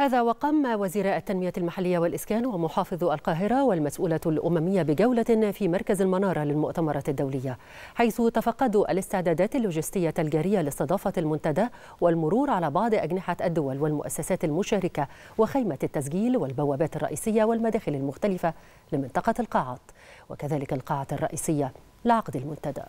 هذا وقام وزير التنمية المحلية والإسكان ومحافظ القاهرة والمسؤولة الأممية بجولة في مركز المنارة للمؤتمرات الدولية حيث تفقدوا الاستعدادات اللوجستية الجارية لاستضافة المنتدى والمرور على بعض أجنحة الدول والمؤسسات المشاركة وخيمة التسجيل والبوابات الرئيسية والمداخل المختلفة لمنطقة القاعات وكذلك القاعة الرئيسية لعقد المنتدى